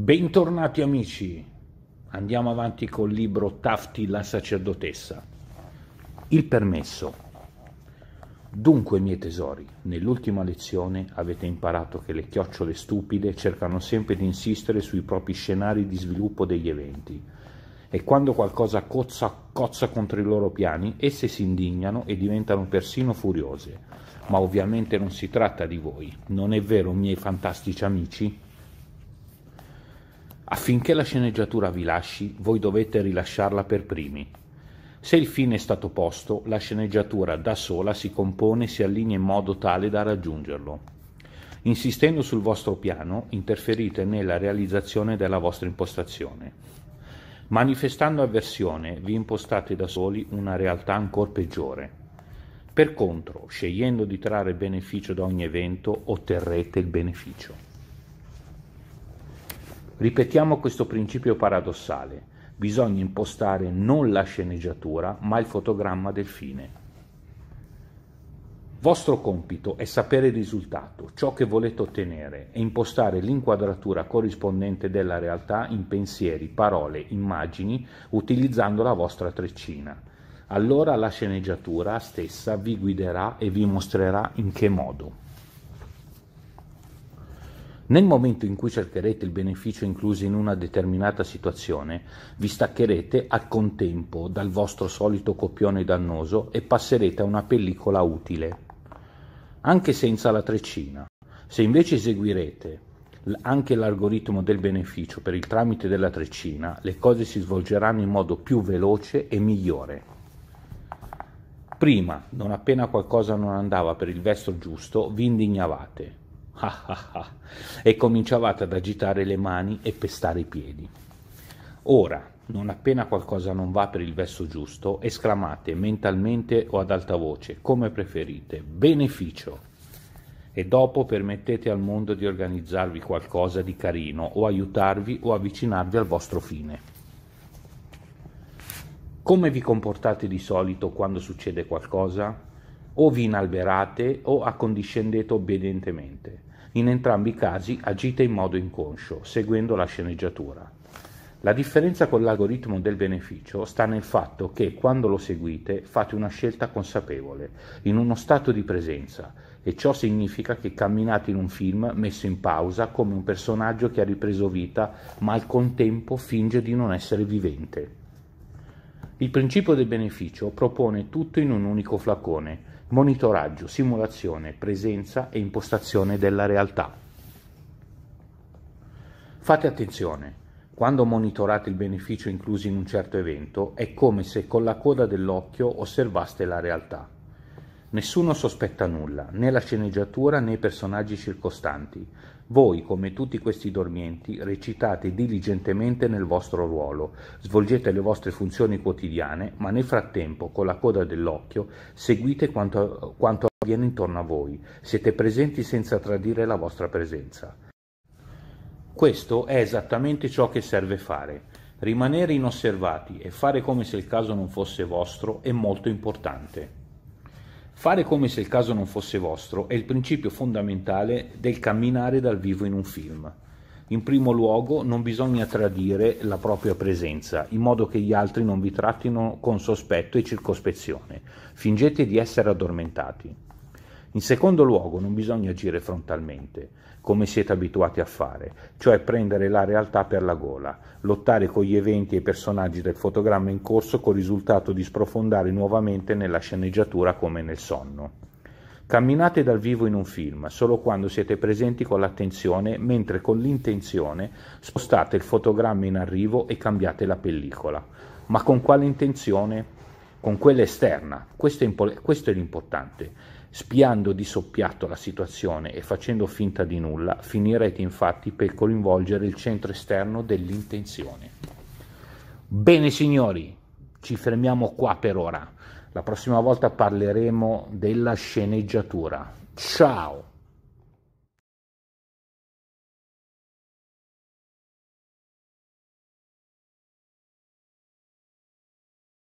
Bentornati amici, andiamo avanti col libro Tafti la sacerdotessa. Il permesso. Dunque, miei tesori, nell'ultima lezione avete imparato che le chiocciole stupide cercano sempre di insistere sui propri scenari di sviluppo degli eventi e quando qualcosa cozza, cozza contro i loro piani, esse si indignano e diventano persino furiose. Ma ovviamente non si tratta di voi, non è vero, miei fantastici amici? Affinché la sceneggiatura vi lasci, voi dovete rilasciarla per primi. Se il fine è stato posto, la sceneggiatura da sola si compone e si allinea in modo tale da raggiungerlo. Insistendo sul vostro piano, interferite nella realizzazione della vostra impostazione. Manifestando avversione, vi impostate da soli una realtà ancora peggiore. Per contro, scegliendo di trarre beneficio da ogni evento, otterrete il beneficio. Ripetiamo questo principio paradossale. Bisogna impostare non la sceneggiatura, ma il fotogramma del fine. Vostro compito è sapere il risultato, ciò che volete ottenere e impostare l'inquadratura corrispondente della realtà in pensieri, parole, immagini, utilizzando la vostra treccina. Allora la sceneggiatura stessa vi guiderà e vi mostrerà in che modo. Nel momento in cui cercherete il beneficio incluso in una determinata situazione, vi staccherete al contempo dal vostro solito copione dannoso e passerete a una pellicola utile, anche senza la treccina. Se invece eseguirete anche l'algoritmo del beneficio per il tramite della treccina, le cose si svolgeranno in modo più veloce e migliore. Prima, non appena qualcosa non andava per il verso giusto, vi indignavate, e cominciavate ad agitare le mani e pestare i piedi. Ora, non appena qualcosa non va per il verso giusto, esclamate mentalmente o ad alta voce, come preferite, beneficio. E dopo permettete al mondo di organizzarvi qualcosa di carino o aiutarvi o avvicinarvi al vostro fine. Come vi comportate di solito quando succede qualcosa? O vi inalberate o accondiscendete obbedientemente. In entrambi i casi agite in modo inconscio, seguendo la sceneggiatura. La differenza con l'algoritmo del beneficio sta nel fatto che quando lo seguite fate una scelta consapevole, in uno stato di presenza, e ciò significa che camminate in un film messo in pausa come un personaggio che ha ripreso vita ma al contempo finge di non essere vivente. Il principio del beneficio propone tutto in un unico flacone, monitoraggio, simulazione, presenza e impostazione della realtà. Fate attenzione, quando monitorate il beneficio incluso in un certo evento, è come se con la coda dell'occhio osservaste la realtà. Nessuno sospetta nulla, né la sceneggiatura né i personaggi circostanti. Voi, come tutti questi dormienti, recitate diligentemente nel vostro ruolo, svolgete le vostre funzioni quotidiane, ma nel frattempo, con la coda dell'occhio, seguite quanto, quanto avviene intorno a voi, siete presenti senza tradire la vostra presenza. Questo è esattamente ciò che serve fare. Rimanere inosservati e fare come se il caso non fosse vostro è molto importante. Fare come se il caso non fosse vostro è il principio fondamentale del camminare dal vivo in un film. In primo luogo non bisogna tradire la propria presenza, in modo che gli altri non vi trattino con sospetto e circospezione. Fingete di essere addormentati. In secondo luogo non bisogna agire frontalmente, come siete abituati a fare, cioè prendere la realtà per la gola, lottare con gli eventi e i personaggi del fotogramma in corso col risultato di sprofondare nuovamente nella sceneggiatura come nel sonno. Camminate dal vivo in un film solo quando siete presenti con l'attenzione, mentre con l'intenzione spostate il fotogramma in arrivo e cambiate la pellicola. Ma con quale intenzione? con quella esterna. Questo è, questo è l'importante. Spiando di soppiatto la situazione e facendo finta di nulla, finirete infatti per coinvolgere il centro esterno dell'intenzione. Bene signori, ci fermiamo qua per ora. La prossima volta parleremo della sceneggiatura. Ciao!